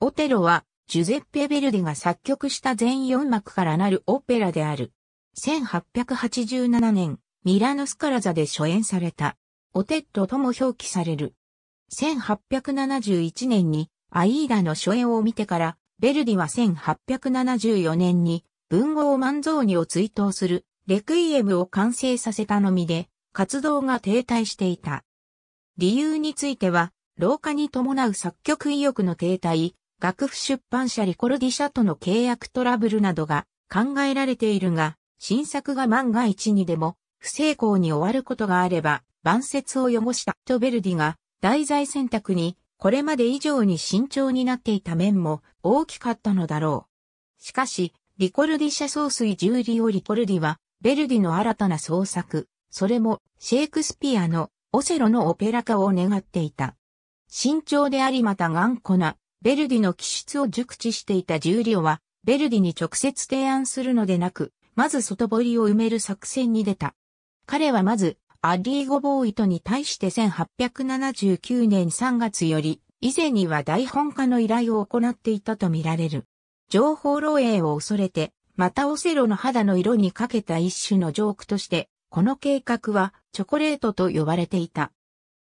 オテロは、ジュゼッペ・ベルディが作曲した全4幕からなるオペラである。1887年、ミラノスカラザで初演された。オテットとも表記される。1871年にアイーダの初演を見てから、ベルディは1874年に文豪万ーにを追悼するレクイエムを完成させたのみで、活動が停滞していた。理由については、老化に伴う作曲意欲の停滞、楽譜出版社リコルディ社との契約トラブルなどが考えられているが、新作が万が一にでも不成功に終わることがあれば、万節を汚したとベルディが題材選択にこれまで以上に慎重になっていた面も大きかったのだろう。しかし、リコルディ社総帥ジューリオ・リコルディは、ベルディの新たな創作、それもシェイクスピアのオセロのオペラ化を願っていた。慎重でありまた頑固なベルディの気質を熟知していたジューリオは、ベルディに直接提案するのでなく、まず外堀を埋める作戦に出た。彼はまず、アディーゴ・ボーイトに対して1879年3月より、以前には台本化の依頼を行っていたとみられる。情報漏洩を恐れて、またオセロの肌の色にかけた一種のジョークとして、この計画はチョコレートと呼ばれていた。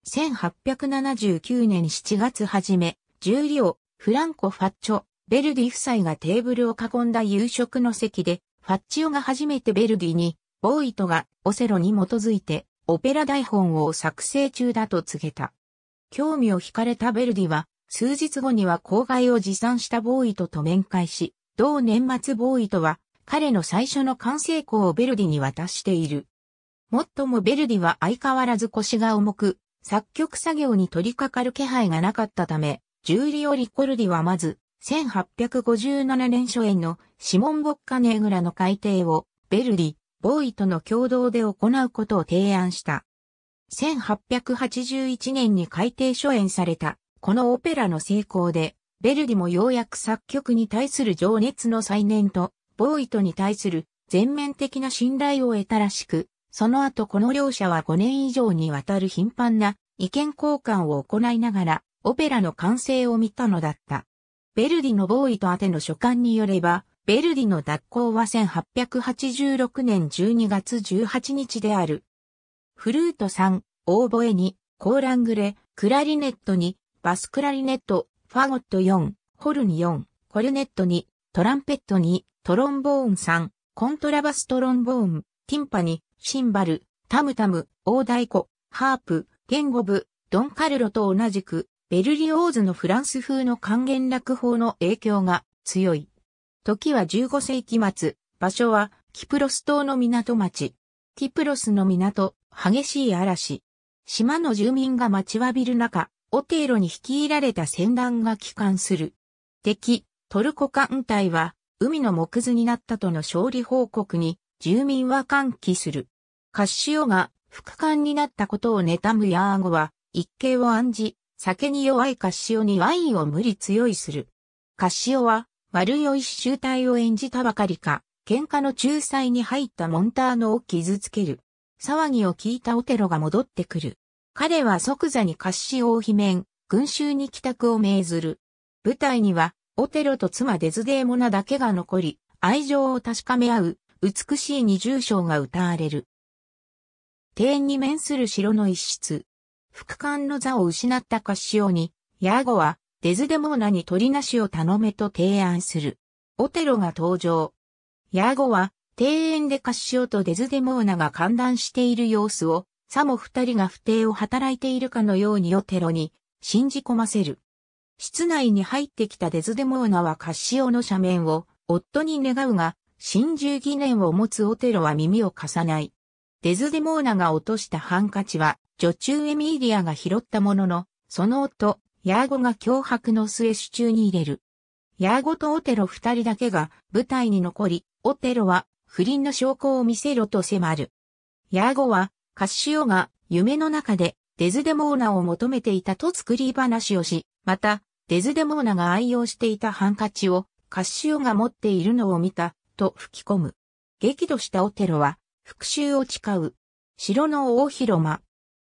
1879年7月初め、ジューリオ、フランコ・ファッチョ、ベルディ夫妻がテーブルを囲んだ夕食の席で、ファッチオが初めてベルディに、ボーイトがオセロに基づいて、オペラ台本を作成中だと告げた。興味を惹かれたベルディは、数日後には公害を持参したボーイトと面会し、同年末ボーイトは、彼の最初の完成校をベルディに渡している。もっともベルディは相変わらず腰が重く、作曲作業に取り掛かる気配がなかったため、ジューリオ・リコルディはまず、1857年初演のシモン・ボッカネグラの改訂を、ベルディ、ボーイとの共同で行うことを提案した。1881年に改訂初演された、このオペラの成功で、ベルディもようやく作曲に対する情熱の再燃と、ボーイとに対する全面的な信頼を得たらしく、その後この両者は5年以上にわたる頻繁な意見交換を行いながら、オペラの完成を見たのだった。ベルディのボーイとアテの書簡によれば、ベルディの脱行は1886年12月18日である。フルート3、オーボエ2、コーラングレ、クラリネット2、バスクラリネット、ファゴット4、ホルン4、コルネット2、トランペット2、トロンボーン3、コントラバストロンボーン、ティンパニ、シンバル、タムタム、大太鼓、ハープ、言語部、ドンカルロと同じく、ベルリオーズのフランス風の還元落法の影響が強い。時は15世紀末、場所はキプロス島の港町。キプロスの港、激しい嵐。島の住民が待ちわびる中、オテーロに率いられた船団が帰還する。敵、トルコ艦隊は、海の木図になったとの勝利報告に、住民は歓喜する。カッシオが、副艦になったことを妬むヤーゴは、一計を案じ、酒に弱いカシオにワインを無理強いする。カシオは、丸酔い集体を演じたばかりか、喧嘩の仲裁に入ったモンターノを傷つける。騒ぎを聞いたオテロが戻ってくる。彼は即座にカッシオを罷免、群衆に帰宅を命ずる。舞台には、オテロと妻デズデーモナだけが残り、愛情を確かめ合う、美しい二重唱が歌われる。庭園に面する城の一室、副官の座を失ったカッシオに、ヤーゴはデズデモーナに取りなしを頼めと提案する。オテロが登場。ヤーゴは庭園でカッシオとデズデモーナが観談している様子を、さも二人が不定を働いているかのようにオテロに信じ込ませる。室内に入ってきたデズデモーナはカッシオの斜面を夫に願うが、心中疑念を持つオテロは耳を貸さない。デズデモーナが落としたハンカチは女中エミーリアが拾ったものの、その夫、ヤーゴが脅迫の末手中に入れる。ヤーゴとオテロ二人だけが舞台に残り、オテロは不倫の証拠を見せろと迫る。ヤーゴはカッシオが夢の中でデズデモーナを求めていたと作り話をし、またデズデモーナが愛用していたハンカチをカッシオが持っているのを見たと吹き込む。激怒したオテロは復讐を誓う。城の大広間、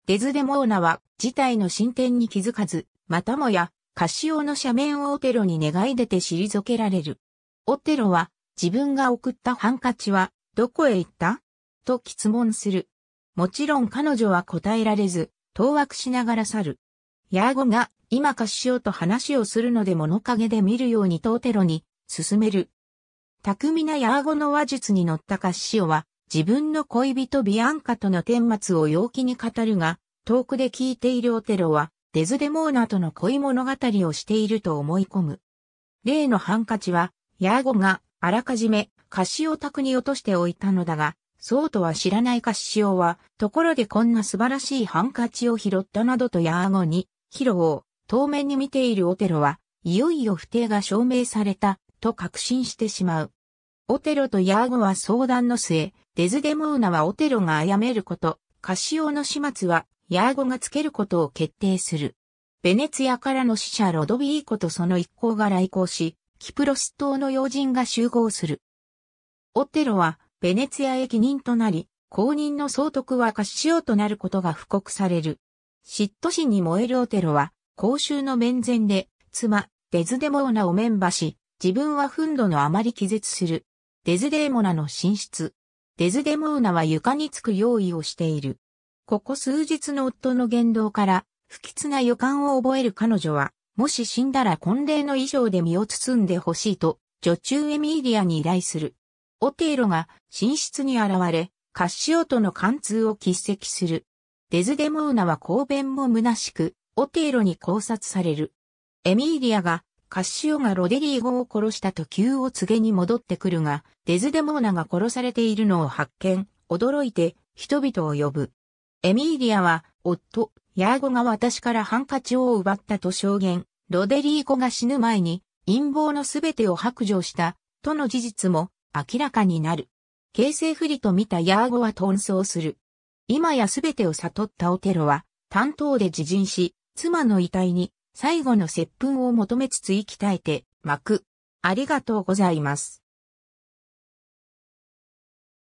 デズデモーナは事態の進展に気づかず、またもやカシオの斜面をオテロに願い出て退けられる。オテロは自分が送ったハンカチはどこへ行ったと質問する。もちろん彼女は答えられず、当惑しながら去る。ヤーゴが今カシオと話をするので物陰で見るようにとオテロに進める。巧みなヤーゴの話術に乗ったカシオは自分の恋人ビアンカとの顛末を陽気に語るが、遠くで聞いているオテロは、デズデモーナとの恋物語をしていると思い込む。例のハンカチは、ヤーゴがあらかじめ菓子を宅に落としておいたのだが、そうとは知らないカシオは、ところでこんな素晴らしいハンカチを拾ったなどとヤーゴに、披露を、当面に見ているオテロは、いよいよ不定が証明された、と確信してしまう。オテロとヤーゴは相談の末、デズデモーナはオテロが殺めること、カシオの始末はヤーゴがつけることを決定する。ベネツィアからの死者ロドビーコとその一行が来航し、キプロス島の要人が集合する。オテロはベネツィアへ帰任となり、公認の総督はカシオとなることが布告される。嫉妬心に燃えるオテロは、公衆の面前で、妻、デズデモーナを面馬し、自分は憤怒のあまり気絶する。デズデーモナの寝室。デズデモーナは床につく用意をしている。ここ数日の夫の言動から、不吉な予感を覚える彼女は、もし死んだら婚礼の衣装で身を包んでほしいと、女中エミーリアに依頼する。オテーロが寝室に現れ、カッシオとの貫通を喫責する。デズデモーナは公弁も虚しく、オテーロに考察される。エミーリアがカッシオがロデリーゴを殺したと急を告げに戻ってくるが、デズデモーナが殺されているのを発見、驚いて人々を呼ぶ。エミーリアは、夫、ヤーゴが私からハンカチを奪ったと証言、ロデリーゴが死ぬ前に陰謀のすべてを白状した、との事実も明らかになる。形勢不利と見たヤーゴは遁走する。今やすべてを悟ったオテロは、担当で自陣し、妻の遺体に最後の接吻を求めつつ息絶えて巻く。ありがとうございます。